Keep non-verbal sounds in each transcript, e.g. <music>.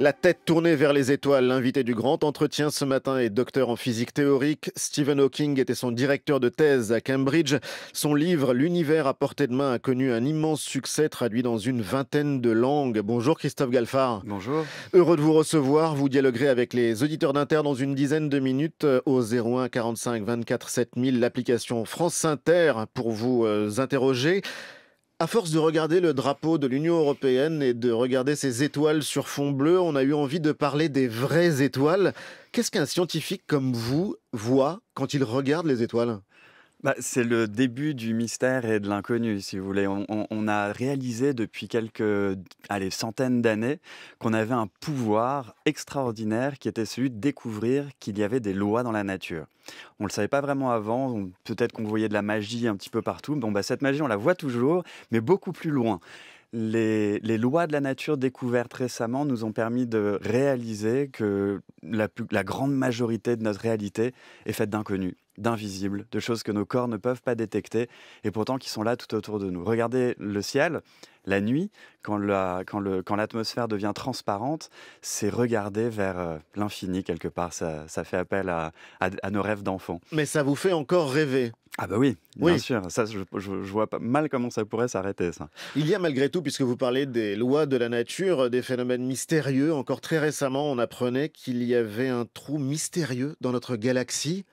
La tête tournée vers les étoiles, l'invité du grand entretien ce matin est docteur en physique théorique. Stephen Hawking était son directeur de thèse à Cambridge. Son livre L'univers à portée de main a connu un immense succès traduit dans une vingtaine de langues. Bonjour Christophe Galfard. Bonjour. Heureux de vous recevoir. Vous dialoguerez avec les auditeurs d'Inter dans une dizaine de minutes euh, au 01 45 24 7000, l'application France Inter pour vous euh, interroger. À force de regarder le drapeau de l'Union européenne et de regarder ses étoiles sur fond bleu, on a eu envie de parler des vraies étoiles. Qu'est-ce qu'un scientifique comme vous voit quand il regarde les étoiles bah, c'est le début du mystère et de l'inconnu, si vous voulez. On, a réalisé depuis quelques allez, centaines d'années qu'on avait un pouvoir extraordinaire qui était celui de découvrir qu'il y avait des lois dans la nature. On ne le savait pas vraiment avant, peut-être qu'on voyait de la magie un petit peu partout. Bon, bah, cette magie, on la voit toujours, mais beaucoup plus loin. Les, lois de la nature découvertes récemment nous ont permis de réaliser que la, la grande majorité de notre réalité est faite d'inconnu d'invisibles, de choses que nos corps ne peuvent pas détecter et pourtant qui sont là tout autour de nous. Regardez le ciel, la nuit, quand, l'atmosphère devient transparente, c'est regarder vers euh, l'infini quelque part. Ça, fait appel à, nos rêves d'enfant. Mais ça vous fait encore rêver ah bah oui, bien sûr. Ça, je, vois pas mal comment ça pourrait s'arrêter, ça. Il y a malgré tout, puisque vous parlez des lois de la nature, des phénomènes mystérieux. Encore très récemment, on apprenait qu'il y avait un trou mystérieux dans notre galaxie.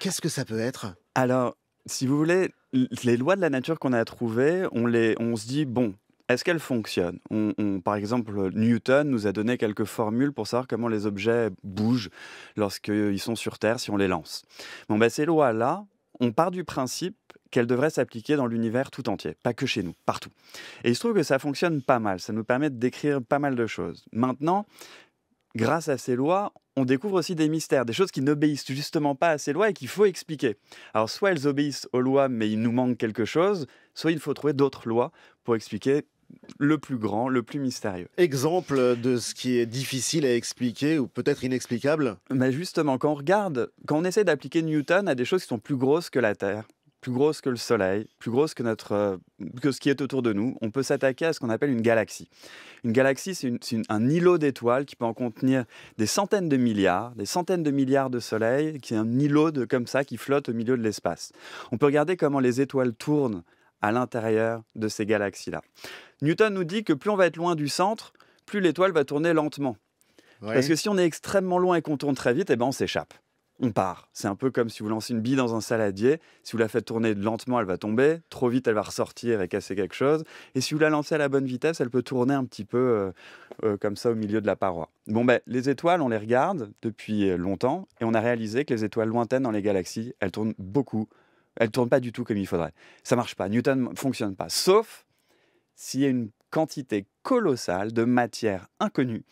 Qu'est-ce que ça peut être Alors, si vous voulez, les lois de la nature qu'on a trouvées, on, les, on se dit, bon, est-ce qu'elles fonctionnent on, Par exemple, Newton nous a donné quelques formules pour savoir comment les objets bougent lorsqu'ils sont sur Terre si on les lance. Bon, ben, ces lois-là, on part du principe qu'elles devraient s'appliquer dans l'univers tout entier, pas que chez nous, partout. Et il se trouve que ça fonctionne pas mal, ça nous permet de décrire pas mal de choses. Maintenant, grâce à ces lois, on découvre aussi des mystères, des choses qui n'obéissent justement pas à ces lois et qu'il faut expliquer. Alors soit elles obéissent aux lois mais il nous manque quelque chose, soit il faut trouver d'autres lois pour expliquer le plus grand, le plus mystérieux. Exemple de ce qui est difficile à expliquer ou peut-être inexplicable Mais justement, quand on regarde, quand on essaie d'appliquer Newton à des choses qui sont plus grosses que la Terre, plus grosse que le Soleil, plus grosse que, notre, euh, que ce qui est autour de nous, on peut s'attaquer à ce qu'on appelle une galaxie. Une galaxie, c'est un îlot d'étoiles qui peut en contenir des centaines de milliards, des centaines de milliards de soleils, qui est un îlot de, comme ça qui flotte au milieu de l'espace. On peut regarder comment les étoiles tournent à l'intérieur de ces galaxies-là. Newton nous dit que plus on va être loin du centre, plus l'étoile va tourner lentement. Parce que si on est extrêmement loin et qu'on tourne très vite, eh ben on s'échappe on part. C'est un peu comme si vous lancez une bille dans un saladier. Si vous la faites tourner lentement, elle va tomber. Trop vite, elle va ressortir et casser quelque chose. Et si vous la lancez à la bonne vitesse, elle peut tourner un petit peu euh, euh, comme ça au milieu de la paroi. Bon, ben, les étoiles, on les regarde depuis euh, longtemps et on a réalisé que les étoiles lointaines dans les galaxies, elles tournent beaucoup. Elles tournent pas du tout comme il faudrait. Ça marche pas. Newton ne fonctionne pas. Sauf s'il y a une quantité colossale de matière inconnue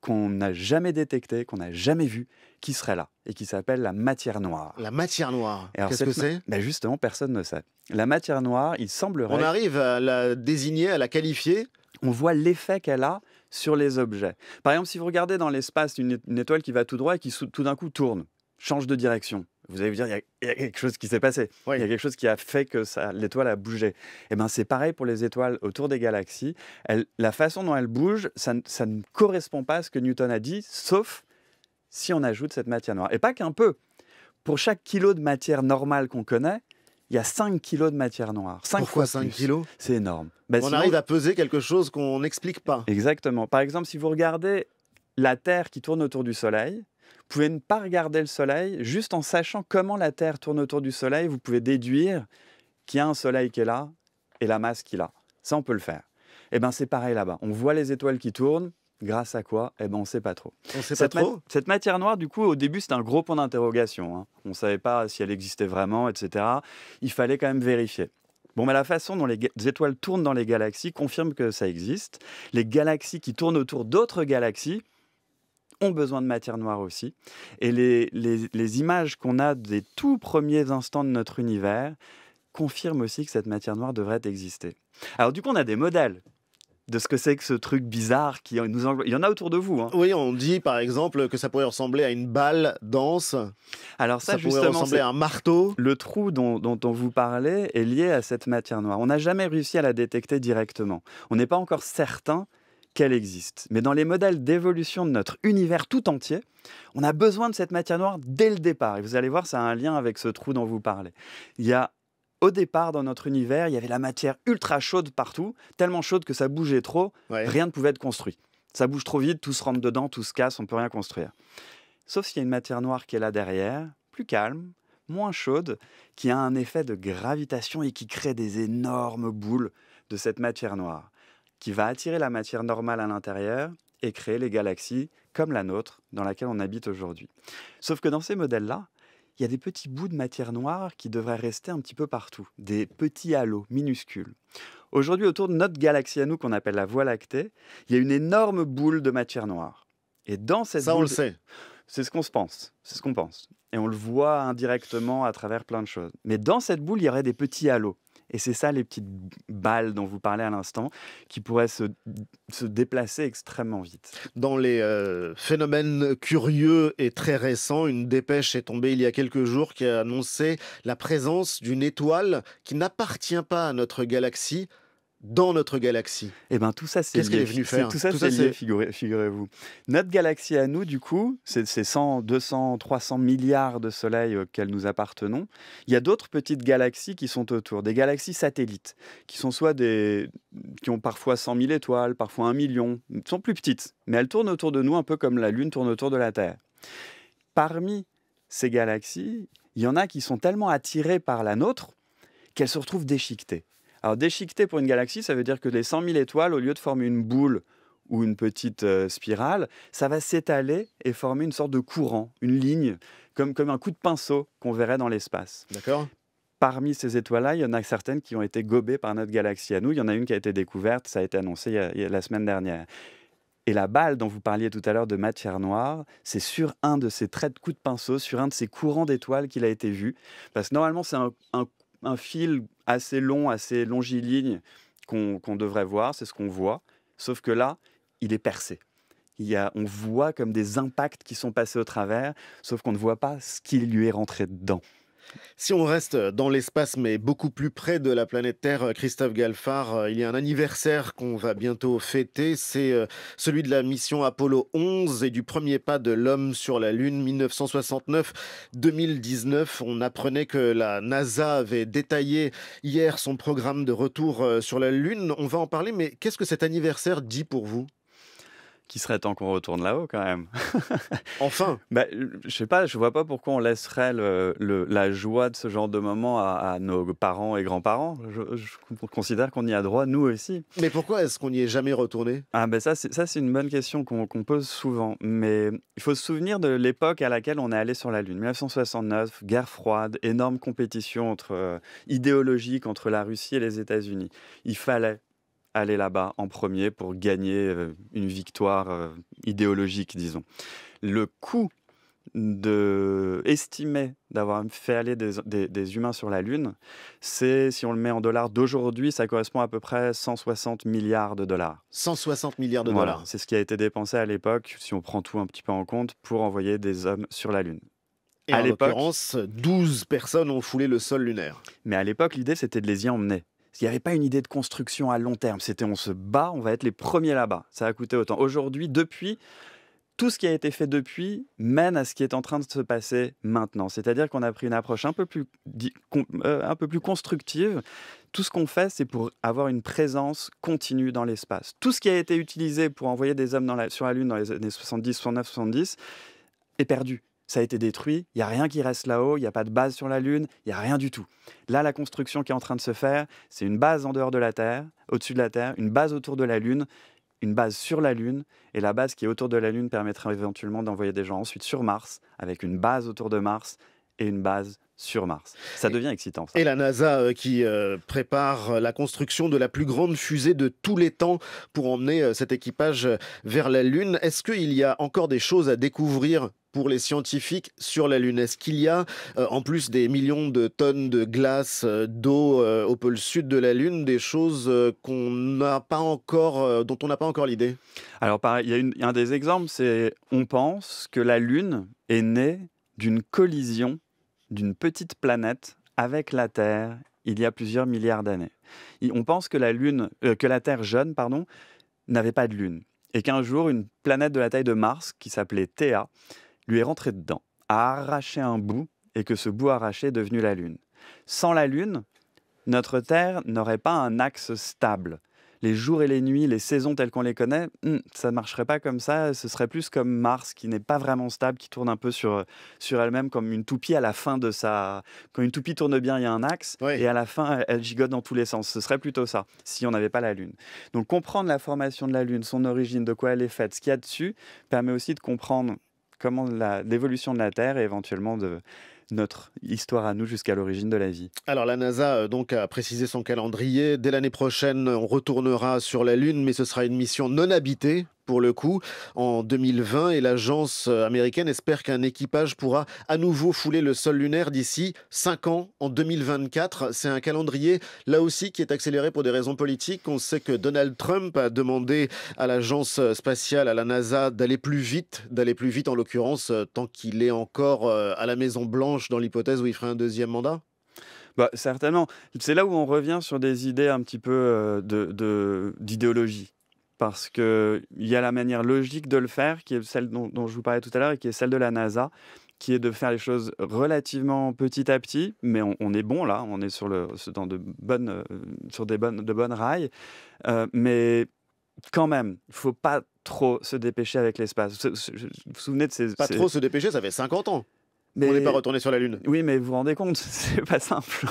qu'on n'a jamais détectée, qu'on n'a jamais vue, qui serait là et qui s'appelle la matière noire. La matière noire, qu'est-ce que c'est bah, Justement, personne ne sait. La matière noire, il semblerait... On arrive à la désigner, à la qualifier on voit l'effet qu'elle a sur les objets. Par exemple, si vous regardez dans l'espace une, étoile qui va tout droit et qui tout d'un coup tourne, change de direction, vous allez vous dire, il y, a quelque chose qui s'est passé. Il y a quelque chose qui a fait que l'étoile a bougé. Et eh ben c'est pareil pour les étoiles autour des galaxies. la façon dont elles bougent, ça, ça, ne correspond pas à ce que Newton a dit, sauf si on ajoute cette matière noire. Et pas qu'un peu. Pour chaque kilo de matière normale qu'on connaît, il y a 5 kilos de matière noire. 5 Pourquoi fois 5 kilos C'est énorme. Bah, on arrive à peser quelque chose qu'on n'explique pas. Exactement. Par exemple, si vous regardez la Terre qui tourne autour du Soleil, vous pouvez ne pas regarder le Soleil, juste en sachant comment la Terre tourne autour du Soleil, vous pouvez déduire qu'il y a un Soleil qui est là et la masse qu'il a. Ça, on peut le faire. Et eh bien, c'est pareil là-bas. On voit les étoiles qui tournent, Grâce à quoi Eh ben, on ne sait pas trop. On sait pas trop. cette matière noire, du coup, au début, c'était un gros point d'interrogation. Hein. On ne savait pas si elle existait vraiment, etc. Il fallait quand même vérifier. Bon, mais la façon dont les étoiles tournent dans les galaxies confirme que ça existe. Les galaxies qui tournent autour d'autres galaxies ont besoin de matière noire aussi. Et les, les images qu'on a des tout premiers instants de notre univers confirment aussi que cette matière noire devrait exister. Alors du coup, on a des modèles de ce que c'est que ce truc bizarre qui nous englobe. Il y en a autour de vous. Hein. Oui, on dit par exemple que ça pourrait ressembler à une balle dense. Alors ça, pourrait ressembler à un marteau. Le trou dont, on vous parlait est lié à cette matière noire. On n'a jamais réussi à la détecter directement. On n'est pas encore certain qu'elle existe. Mais dans les modèles d'évolution de notre univers tout entier, on a besoin de cette matière noire dès le départ. Et vous allez voir, ça a un lien avec ce trou dont vous parlez. Il y a au départ, dans notre univers, il y avait la matière ultra chaude partout, tellement chaude que ça bougeait trop, rien ne pouvait être construit. Ça bouge trop vite, tout se rentre dedans, tout se casse, on ne peut rien construire. Sauf s'il y a une matière noire qui est là derrière, plus calme, moins chaude, qui a un effet de gravitation et qui crée des énormes boules de cette matière noire, qui va attirer la matière normale à l'intérieur et créer les galaxies comme la nôtre dans laquelle on habite aujourd'hui. Sauf que dans ces modèles-là, il y a des petits bouts de matière noire qui devraient rester un petit peu partout, des petits halos minuscules. Aujourd'hui, autour de notre galaxie à nous, qu'on appelle la Voie lactée, il y a une énorme boule de matière noire. Et dans cette Ça, on le sait. C'est ce qu'on se pense, c'est ce qu'on pense. Et on le voit indirectement à travers plein de choses. Mais dans cette boule, il y aurait des petits halos. Et c'est ça les petites balles dont vous parlez à l'instant, qui pourraient se, déplacer extrêmement vite. Dans les euh, phénomènes curieux et très récents, une dépêche est tombée il y a quelques jours qui a annoncé la présence d'une étoile qui n'appartient pas à notre galaxie, dans notre galaxie Eh bien, tout ça, c'est Qu'est-ce qu'elle est venue faire Tout ça, c'est figurez-vous. notre galaxie à nous, du coup, c'est ces 100, 200, 300 milliards de soleils auxquels euh, nous appartenons. Il y a d'autres petites galaxies qui sont autour, des galaxies satellites, qui sont soit des... qui ont parfois 100 000 étoiles, parfois un million, sont plus petites, mais elles tournent autour de nous un peu comme la Lune tourne autour de la Terre. Parmi ces galaxies, il y en a qui sont tellement attirées par la nôtre qu'elles se retrouvent déchiquetées. Alors déchiqueté pour une galaxie, ça veut dire que les 100 000 étoiles, au lieu de former une boule ou une petite euh, spirale, ça va s'étaler et former une sorte de courant, une ligne, comme, comme un coup de pinceau qu'on verrait dans l'espace. D'accord. Parmi ces étoiles-là, il y en a certaines qui ont été gobées par notre galaxie à nous. Il y en a une qui a été découverte, ça a été annoncé la semaine dernière. Et la balle dont vous parliez tout à l'heure de matière noire, c'est sur un de ces traits de coup de pinceau, sur un de ces courants d'étoiles qu'il a été vu. Parce que normalement, c'est un, un un fil assez long, assez longiligne qu'on devrait voir, c'est ce qu'on voit, sauf que là, il est percé. on voit comme des impacts qui sont passés au travers, sauf qu'on ne voit pas ce qui lui est rentré dedans. Si on reste euh, dans l'espace, mais beaucoup plus près de la planète Terre, euh, Christophe Galfard, euh, il y a un anniversaire qu'on va bientôt fêter. C'est celui de la mission Apollo 11 et du premier pas de l'homme sur la Lune 1969-2019. On apprenait que la NASA avait détaillé hier son programme de retour sur la Lune. On va en parler, mais qu'est-ce que cet anniversaire dit pour vous qu'il serait temps qu'on retourne là-haut quand même. <laughs> enfin bah, Je sais pas, je vois pas pourquoi on laisserait le, la joie de ce genre de moment à, nos parents et grands-parents. Je, considère qu'on y a droit, nous aussi. Mais pourquoi est-ce qu'on n'y est jamais retourné Ah ben ça, c'est, ça c'est une bonne question qu'on, pose souvent. Mais il faut se souvenir de l'époque à laquelle on est allé sur la Lune. 1969, guerre froide, énorme compétition entre, idéologiques euh, idéologique entre la Russie et les États-Unis. Il fallait aller là-bas en premier pour gagner euh, une victoire euh, idéologique, disons. Le coût de estimer d'avoir fait aller des, humains sur la Lune, c'est, si on le met en dollars d'aujourd'hui, ça correspond à peu près 160 milliards de dollars. 160 milliards de dollars. c'est ce qui a été dépensé à l'époque, si on prend tout un petit peu en compte, pour envoyer des hommes sur la Lune. à en l'occurrence, 12 personnes ont foulé le sol lunaire. Mais à l'époque, l'idée, c'était de les y emmener. Il n'y avait pas une idée de construction à long terme. C'était on se bat, on va être les premiers là-bas. Ça a coûté autant. Aujourd'hui, depuis, tout ce qui a été fait depuis mène à ce qui est en train de se passer maintenant. C'est-à-dire qu'on a pris une approche un peu plus, euh, un peu plus constructive. Tout ce qu'on fait, c'est pour avoir une présence continue dans l'espace. Tout ce qui a été utilisé pour envoyer des hommes sur la Lune dans les années 70, 69, 70 est perdu ça a été détruit, il n'y a rien qui reste là-haut, il n'y a pas de base sur la Lune, il n'y a rien du tout. Là, la construction qui est en train de se faire, c'est une base en dehors de la Terre, au-dessus de la Terre, une base autour de la Lune, une base sur la Lune, et la base qui est autour de la Lune permettra éventuellement d'envoyer des gens ensuite sur Mars, avec une base autour de Mars et une base sur Mars. Ça devient excitant. Et la NASA euh, qui euh, prépare euh, la construction de la plus grande fusée de tous les temps pour emmener cet équipage vers la Lune. Est-ce qu'il y a encore des choses à découvrir pour les scientifiques sur la Lune Est-ce qu'il y a, euh, en plus des millions de tonnes de glace, euh, d'eau euh, au pôle sud de la Lune, des choses qu'on n'a pas encore, dont on n'a pas encore l'idée Alors, il y, a un des exemples, c'est on pense que la Lune est née d'une collision d'une petite planète avec la Terre il y a plusieurs milliards d'années. On pense que la Lune, que la Terre jeune, pardon, n'avait pas de Lune. Et qu'un jour, une planète de la taille de Mars, qui s'appelait Théa, lui est rentré dedans, a arraché un bout, et que ce bout arraché est devenu la Lune. Sans la Lune, notre Terre n'aurait pas un axe stable. Les jours et les nuits, les saisons telles qu'on les connaît, hmm, ça ne marcherait pas comme ça. Ce serait plus comme Mars, qui n'est pas vraiment stable, qui tourne un peu sur, sur elle-même comme une toupie à la fin de sa. Quand une toupie tourne bien, il y a un axe, et à la fin, elle gigote dans tous les sens. Ce serait plutôt ça, si on n'avait pas la Lune. Donc comprendre la formation de la Lune, son origine, de quoi elle est faite, ce qu'il y a dessus, permet aussi de comprendre comment l'évolution de la Terre et éventuellement de notre histoire à nous jusqu'à l'origine de la vie. Alors la NASA euh, donc a précisé son calendrier. Dès l'année prochaine, on retournera sur la Lune, mais ce sera une mission non habitée pour le coup en 2020 et l'agence américaine espère qu'un équipage pourra à nouveau fouler le sol lunaire d'ici 5 ans en 2024. C'est un calendrier là aussi qui est accéléré pour des raisons politiques. On sait que Donald Trump a demandé à l'agence spatiale, à la NASA, d'aller plus vite, d'aller plus vite en l'occurrence, euh, tant qu'il est encore euh, à la Maison Blanche dans l'hypothèse où il ferait un deuxième mandat. Bah, certainement. C'est là où on revient sur des idées un petit peu euh, d'idéologie parce qu'il y a la manière logique de le faire, qui est celle dont, je vous parlais tout à l'heure et qui est celle de la NASA, qui est de faire les choses relativement petit à petit, mais on, est bon là, on est sur, dans de bonnes, euh, sur des bonnes, de bonnes rails, euh, mais quand même, il ne faut pas trop se dépêcher avec l'espace. Vous vous souvenez de ces... Pas trop se dépêcher, ça fait 50 ans. Mais... On n'est pas retourné sur la Lune. Oui, mais vous vous rendez compte, <laughs> c'est pas simple.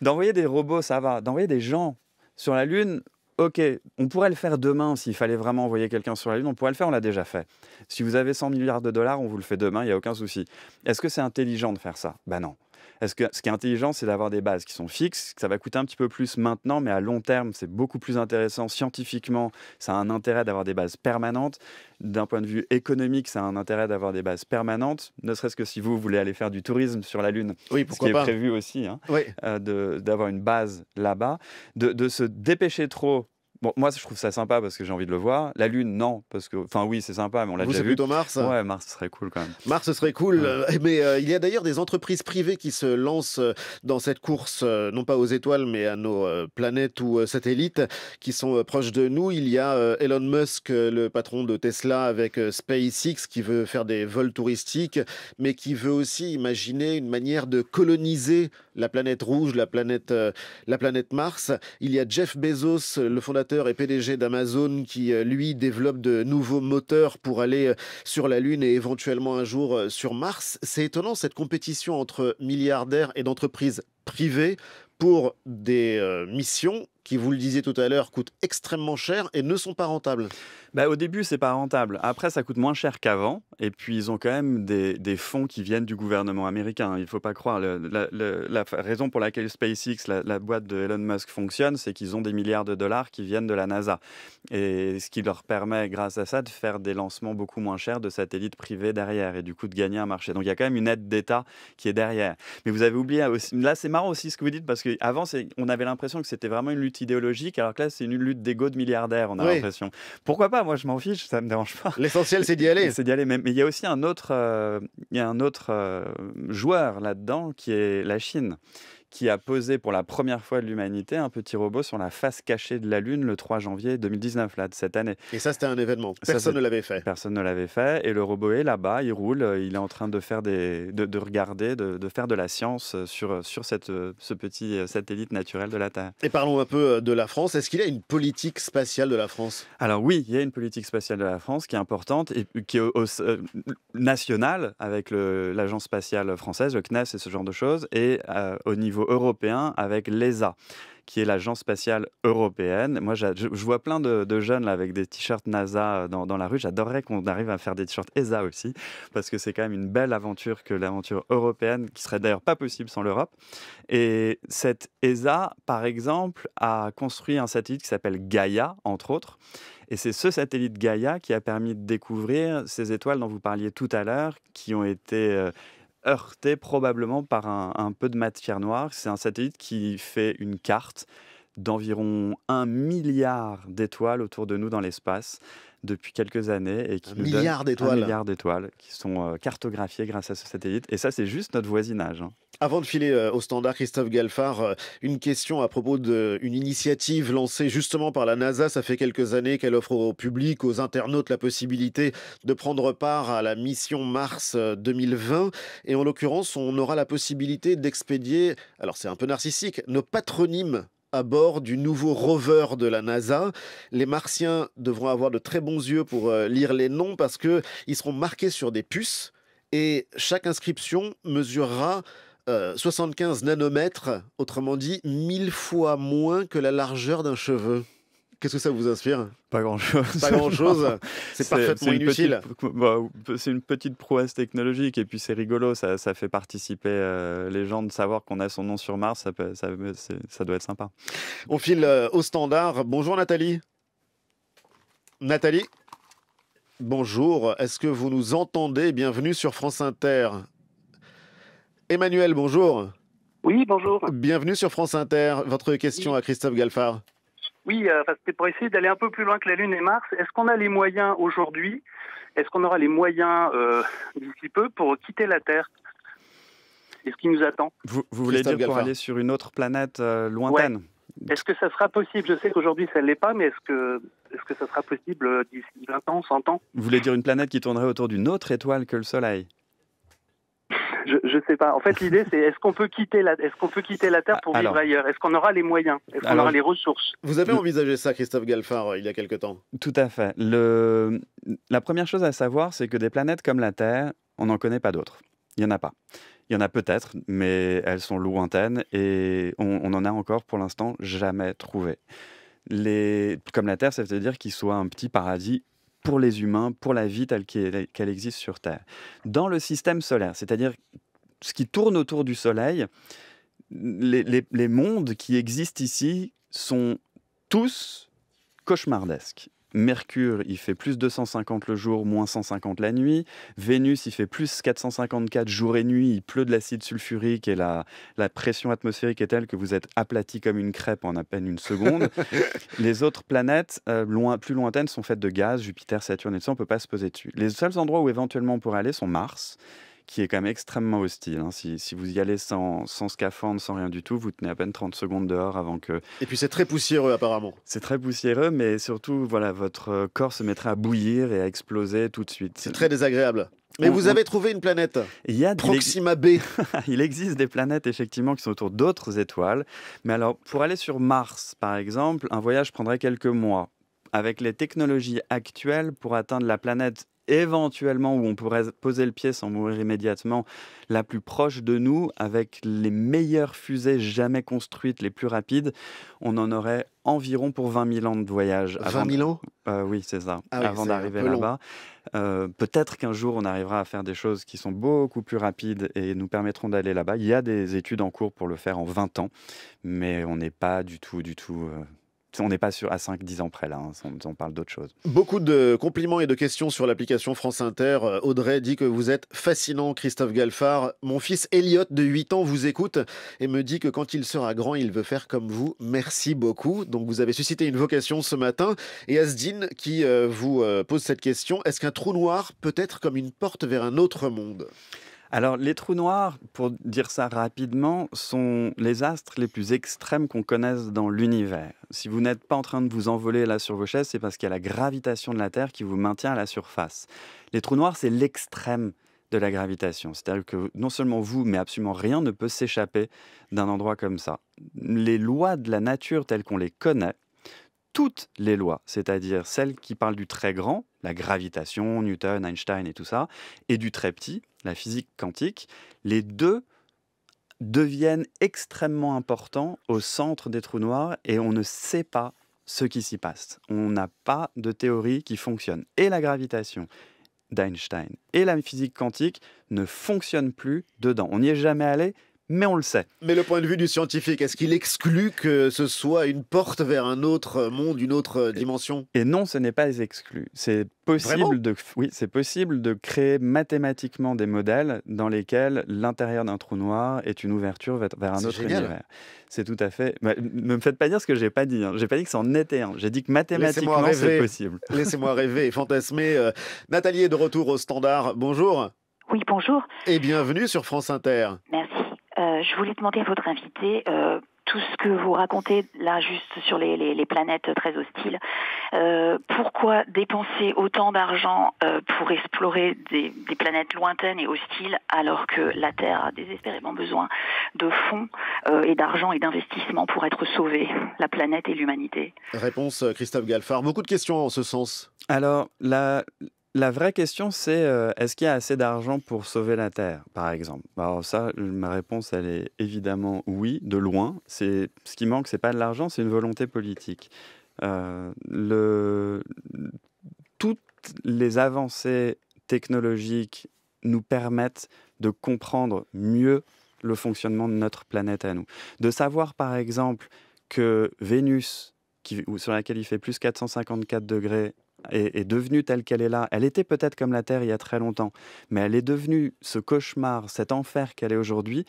D'envoyer des robots, ça va. D'envoyer des gens sur la Lune, OK, on pourrait le faire demain s'il fallait vraiment envoyer quelqu'un sur la Lune, on pourrait le faire, on l'a déjà fait. Si vous avez 100 milliards de dollars, on vous le fait demain, il n'y a aucun souci. Est-ce que c'est intelligent de faire ça Ben non. Est-ce que ce qui est intelligent, c'est d'avoir des bases qui sont fixes, ça va coûter un petit peu plus maintenant, mais à long terme, c'est beaucoup plus intéressant scientifiquement. Ça a un intérêt d'avoir des bases permanentes. D'un point de vue économique, ça a un intérêt d'avoir des bases permanentes, ne serait-ce que si vous voulez aller faire du tourisme sur la Lune, ce qui est prévu aussi, hein, euh, d'avoir une base là-bas. De, de se dépêcher trop moi, je trouve ça sympa parce que j'ai envie de le voir. La Lune, non, parce que, enfin, oui, c'est sympa, mais on l'a déjà vu. plutôt Mars. Ouais, Mars serait cool quand même. Mars serait cool, euh, mais euh, il y a d'ailleurs des entreprises privées qui se lancent euh, dans cette course, non pas aux étoiles, mais à nos planètes ou satellites qui sont proches de nous. Il y a Elon Musk, le patron de Tesla, avec SpaceX, qui veut faire des vols touristiques, mais qui veut aussi imaginer une manière de coloniser la planète rouge, la planète, la planète Mars. Il y a Jeff Bezos, le fondateur et PDG d'Amazon qui, euh, lui, développe de nouveaux moteurs pour aller euh, sur la Lune et éventuellement un jour euh, sur Mars. C'est étonnant cette compétition entre milliardaires et d'entreprises privées pour des missions qui, vous le disiez tout à l'heure, coûtent extrêmement cher et ne sont pas rentables. Bah, au début, c'est pas rentable. Après, ça coûte moins cher qu'avant. Et puis, ils ont quand même des, fonds qui viennent du gouvernement américain. Il ne faut pas croire. la, raison pour laquelle SpaceX, la, boîte de Elon Musk, fonctionne, c'est qu'ils ont des milliards de dollars qui viennent de la NASA. Et ce qui leur permet, grâce à ça, de faire des lancements beaucoup moins chers de satellites privés derrière et du coup de gagner un marché. Donc, il y a quand même une aide d'État qui est derrière. Mais vous avez oublié aussi. Là, c'est marrant aussi ce que vous dites parce qu'avant, on avait l'impression que c'était vraiment une lutte idéologique, alors que là, c'est une lutte d'ego de milliardaires, on a l'impression. Pourquoi pas Moi, je m'en fiche, ça me dérange pas. L'essentiel, c'est d'y aller. <laughs> c'est d'y aller mais il y a aussi un autre, euh, il un autre euh, joueur là-dedans qui est la Chine, qui a posé pour la première fois de l'humanité un petit robot sur la face cachée de la Lune le 3 janvier 2019, là, de cette année. Et ça, c'était un événement. Personne ne l'avait fait. Personne ne l'avait fait. Et le robot est là-bas, il roule, euh, il est en train de faire des, de, regarder, de, faire de la science euh, sur, euh, sur cette, ce petit satellite naturel de la Terre. Et parlons un peu de la France. Est-ce qu'il y a une politique spatiale de la France Alors oui, il y a une politique spatiale de la France qui est importante et qui est nationale avec l'agence spatiale française, le CNES et ce genre de choses, et au niveau européen avec l'ESA qui est l'agence spatiale européenne. Moi, je, vois plein de, jeunes avec des t-shirts NASA dans, la rue. J'adorerais qu'on arrive à faire des t-shirts ESA aussi, parce que c'est quand même une belle aventure que l'aventure européenne, qui serait d'ailleurs pas possible sans l'Europe. Et cette ESA, par exemple, a construit un satellite qui s'appelle Gaia, entre autres. Et c'est ce satellite Gaia qui a permis de découvrir ces étoiles dont vous parliez tout à l'heure, qui ont été... Euh, heurté probablement par un, peu de matière noire. C'est un satellite qui fait une carte d'environ un milliard d'étoiles autour de nous dans l'espace depuis quelques années et qui un nous milliard d'étoiles. milliard d'étoiles qui sont euh, cartographiées grâce à ce satellite. Et ça, c'est juste notre voisinage. Hein. Avant de filer euh, au standard, Christophe Galfard, euh, une question à propos d'une initiative lancée justement par la NASA. Ça fait quelques années qu'elle offre au public, aux internautes, la possibilité de prendre part à la mission Mars 2020. Et en l'occurrence, on aura la possibilité d'expédier, alors c'est un peu narcissique, nos patronymes à bord du nouveau rover de la NASA. Les martiens devront avoir de très bons yeux pour euh, lire les noms parce qu'ils seront marqués sur des puces et chaque inscription mesurera 75 euh, nanomètres, autrement dit mille fois moins que la largeur d'un cheveu. Qu'est-ce que ça vous inspire Pas grand-chose. Pas grand-chose. <laughs> c'est parfaitement inutile. Bah, c'est une petite prouesse technologique et puis c'est rigolo. Ça, fait participer euh, les gens de savoir qu'on a son nom sur Mars. Ça, doit être sympa. On file euh, au standard. Bonjour Nathalie. Nathalie. Bonjour. Est-ce que vous nous entendez Bienvenue sur France Inter. Emmanuel, bonjour. Oui, bonjour. Bienvenue sur France Inter. Votre question à Christophe Galfard. Oui, euh, c'était pour essayer d'aller un peu plus loin que la Lune et Mars. Est-ce qu'on a les moyens aujourd'hui Est-ce qu'on aura les moyens euh, d'ici peu pour quitter la Terre Et ce qui nous attend Vous, voulez dire pour aller sur une autre planète euh, lointaine Est-ce que ça sera possible Je sais qu'aujourd'hui ça ne l'est pas, mais est-ce que, est que ça sera possible d'ici 20 ans, 100 ans Vous voulez dire une planète qui tournerait autour d'une autre étoile que le Soleil je ne sais pas. En fait, l'idée, c'est est-ce qu'on peut quitter la, peut quitter la Terre pour vivre ailleurs Est-ce qu'on aura les moyens Est-ce qu'on aura les ressources Vous avez envisagé ça, Christophe Galfard, il y a quelque temps Tout à fait. Le, la première chose à savoir, c'est que des planètes comme la Terre, on n'en connaît pas d'autres. Il n'y en a pas. Il y en a peut-être, mais elles sont lointaines et on n'en a encore pour l'instant jamais trouvé. Les, comme la Terre, ça veut dire qu'il soit un petit paradis pour les humains, pour la vie telle qu'elle existe sur Terre. Dans le système solaire, c'est-à-dire ce qui tourne autour du Soleil, les mondes qui existent ici sont tous cauchemardesques. Mercure, il fait plus 250 le jour, moins 150 la nuit. Vénus, il fait plus 454 jours et nuit. Il pleut de l'acide sulfurique et la, la pression atmosphérique est telle que vous êtes aplati comme une crêpe en à peine une seconde. <laughs> les autres planètes euh, plus lointaines sont faites de gaz. Jupiter, Saturne et tout ça, on ne peut pas se poser dessus. Les seuls endroits où éventuellement on pourrait aller sont Mars qui est quand même extrêmement hostile. Hein. Si, vous y allez sans, sans, scaphandre, sans rien du tout, vous tenez à peine 30 secondes dehors avant que... Et puis c'est très poussiéreux apparemment. C'est très poussiéreux, mais surtout, voilà, votre euh, corps se mettrait à bouillir et à exploser tout de suite. C'est très désagréable. Mais vous avez trouvé une planète. Il y a Proxima B. <laughs> Il existe des planètes effectivement qui sont autour d'autres étoiles. Mais alors, pour aller sur Mars, par exemple, un voyage prendrait quelques mois. Avec les technologies actuelles, pour atteindre la planète éventuellement où on pourrait poser le pied sans mourir immédiatement, la plus proche de nous, avec les meilleures fusées jamais construites, les plus rapides, on en aurait environ pour 20 000 ans de voyage. 20 000 ans euh, Oui, c'est ça, ah avant d'arriver là-bas. Euh, peut-être qu'un jour, on arrivera à faire des choses qui sont beaucoup plus rapides et nous permettront d'aller là-bas. Il y a des études en cours pour le faire en 20 ans, mais on n'est pas du tout, du tout... Euh, on n'est pas sur à 5-10 ans près là, hein, on, parle d'autre chose. Beaucoup de compliments et de questions sur l'application France Inter. Euh, Audrey dit que vous êtes fascinant, Christophe Galfard. Mon fils Elliot de 8 ans vous écoute et me dit que quand il sera grand, il veut faire comme vous. Merci beaucoup. Donc vous avez suscité une vocation ce matin. Et Asdine qui euh, vous euh, pose cette question, est-ce qu'un trou noir peut être comme une porte vers un autre monde alors, les trous noirs, pour dire ça rapidement, sont les astres les plus extrêmes qu'on connaisse dans l'univers. Si vous n'êtes pas en train de vous envoler là sur vos chaises, c'est parce qu'il y a la gravitation de la Terre qui vous maintient à la surface. Les trous noirs, c'est l'extrême de la gravitation. C'est-à-dire que non seulement vous, mais absolument rien ne peut s'échapper d'un endroit comme ça. Les lois de la nature telles qu'on les connaît toutes les lois, c'est-à-dire celles qui parlent du très grand, la gravitation, Newton, Einstein et tout ça, et du très petit, la physique quantique, les deux deviennent extrêmement importants au centre des trous noirs et on ne sait pas ce qui s'y passe. On n'a pas de théorie qui fonctionne. Et la gravitation d'Einstein et la physique quantique ne fonctionnent plus dedans. On n'y est jamais allé, mais on le sait. Mais le point de vue du scientifique, est-ce qu'il exclut que ce soit une porte vers un autre monde, une autre dimension Et non, ce n'est pas exclu. C'est possible de oui, possible de créer mathématiquement des modèles dans lesquels l'intérieur d'un trou noir est une ouverture vers un autre univers. C'est tout à fait. Bah, ne me faites pas dire ce que j'ai pas dit. Hein. J'ai pas dit que c'en était un. J'ai dit que mathématiquement c'est possible. <laughs> Laissez-moi rêver et fantasmer. Euh. Nathalie est de retour au standard. Bonjour. Oui, bonjour. Et bienvenue sur France Inter. Merci. Euh, je voulais demander à votre invité euh, tout ce que vous racontez là juste sur les, planètes très hostiles. Euh, pourquoi dépenser autant d'argent pour explorer des, planètes lointaines et hostiles alors que la Terre a désespérément besoin de fonds et d'argent et d'investissements pour être sauvée, la planète et l'humanité Réponse Christophe Galfard. Beaucoup de questions en ce sens. Alors, la, la vraie question, c'est euh, est-ce qu'il y a assez d'argent pour sauver la Terre, par exemple bah, Alors ça, ma réponse, elle est évidemment oui, de loin. C'est ce qui manque, c'est pas de l'argent, c'est une volonté politique. Euh, toutes les avancées technologiques nous permettent de comprendre mieux le fonctionnement de notre planète à nous, de savoir par exemple que Vénus, qui, sur laquelle il fait plus 454 degrés est, devenue telle qu'elle est là. Elle était peut-être comme la Terre il y a très longtemps, mais elle est devenue ce cauchemar, cet enfer qu'elle est aujourd'hui,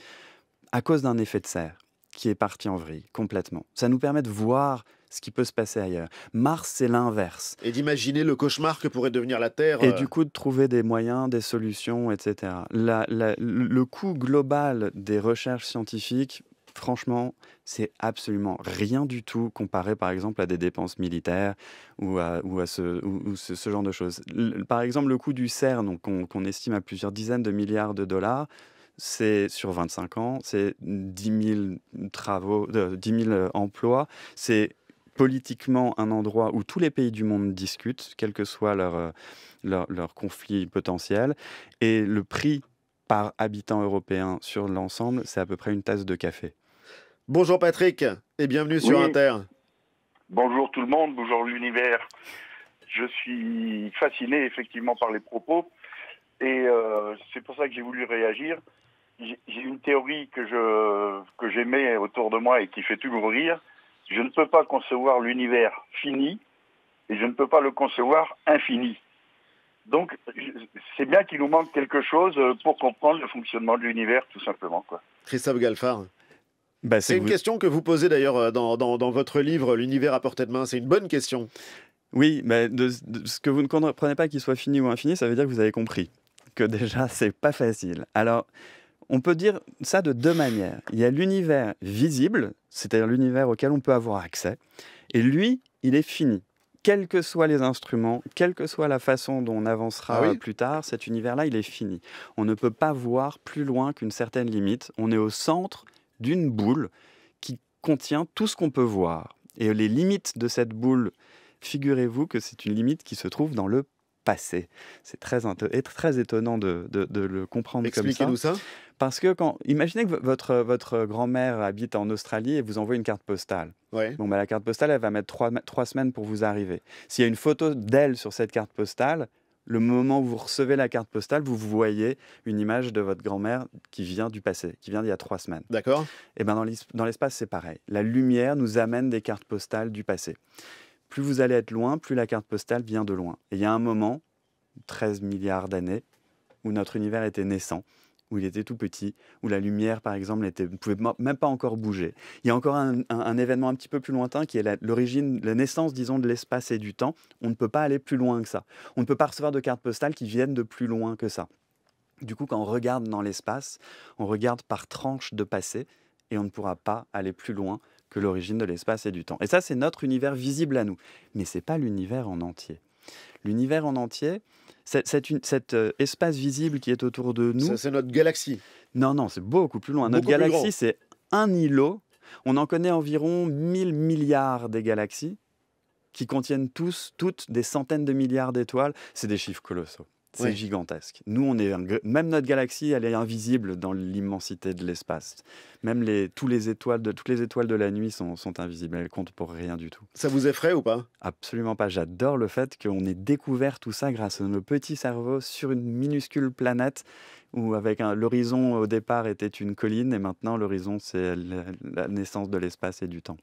à cause d'un effet de serre qui est parti en vrille complètement. Ça nous permet de voir ce qui peut se passer ailleurs. Mars, c'est l'inverse. Et d'imaginer le cauchemar que pourrait devenir la Terre. Et euh, du coup, de trouver des moyens, des solutions, etc. le coût global des recherches scientifiques franchement, c'est absolument rien du tout comparé, par exemple, à des dépenses militaires ou à, ce, genre de choses. par exemple, le coût du CERN, qu'on estime à plusieurs dizaines de milliards de dollars, c'est sur 25 ans, c'est 10 000 travaux, euh, emplois, c'est politiquement un endroit où tous les pays du monde discutent, quel que soit euh, leur conflit potentiel, et le prix par habitant européen sur l'ensemble, c'est à peu près une tasse de café. Bonjour Patrick et bienvenue sur Inter. Bonjour tout le monde, bonjour l'univers. Je suis fasciné effectivement par les propos et euh, c'est pour ça que j'ai voulu réagir. J'ai une théorie que je que j'aimais autour de moi et qui fait toujours rire. Je ne peux pas concevoir l'univers fini et je ne peux pas le concevoir infini. Donc c'est bien qu'il nous manque quelque chose pour comprendre le fonctionnement de l'univers tout simplement quoi. Christophe Galfard. Bah, c'est une question que vous posez d'ailleurs euh, dans, votre livre L'univers à portée de main. C'est une bonne question. Oui, mais ce que vous ne comprenez pas qu'il soit fini ou infini, ça veut dire que vous avez compris que déjà <laughs> c'est pas facile. Alors, on peut dire ça de deux manières. Il y a l'univers visible, c'est-à-dire l'univers auquel on peut avoir accès, et lui, il est fini. Quels que soient les instruments, quelle que soit la façon dont on avancera ah plus tard, cet univers-là, il est fini. On ne peut pas voir plus loin qu'une certaine limite. On est au centre d'une boule qui contient tout ce qu'on peut voir. Et les limites de cette boule, figurez-vous que c'est une limite qui se trouve dans le passé. C'est très, étonnant de, le comprendre comme ça. Expliquez-nous ça. Parce que quand, imaginez que votre, votre grand-mère habite en Australie et vous envoie une carte postale. Bon, bah, la carte postale, elle va mettre trois semaines pour vous arriver. S'il y a une photo d'elle sur cette carte postale, le moment où vous recevez la carte postale, vous voyez une image de votre grand-mère qui vient du passé, qui vient d'il y a trois semaines. D'accord. Et eh bien, dans l'espace, c'est pareil. La lumière nous amène des cartes postales du passé. Plus vous allez être loin, plus la carte postale vient de loin. Et il y a un moment, 13 milliards d'années, où notre univers était naissant où il était tout petit, où la lumière, par exemple, ne pouvait même pas encore bouger. Il y a encore un, événement un petit peu plus lointain qui est l'origine, la, naissance, disons, de l'espace et du temps. On ne peut pas aller plus loin que ça. On ne peut pas recevoir de cartes postales qui viennent de plus loin que ça. Du coup, quand on regarde dans l'espace, on regarde par tranches de passé et on ne pourra pas aller plus loin que l'origine de l'espace et du temps. Et ça, c'est notre univers visible à nous. Mais ce n'est pas l'univers en entier. L'univers en entier, cet, cet, euh, espace visible qui est autour de nous. C'est notre galaxie. Non, non, c'est beaucoup plus loin. notre galaxie, c'est un îlot. On en connaît environ 1000 milliards des galaxies qui contiennent tous, toutes des centaines de milliards d'étoiles. C'est des chiffres colossaux. C'est gigantesque. Nous, on est même notre galaxie, elle est invisible dans l'immensité de l'espace. Même les, tous les étoiles de toutes les étoiles de la nuit sont, invisibles. Elles comptent pour rien du tout. Ça vous effraie ou pas Absolument pas. J'adore le fait qu'on ait découvert tout ça grâce à nos petits cerveaux sur une minuscule planète où avec l'horizon au départ était une colline et maintenant l'horizon c'est la naissance de l'espace et du temps.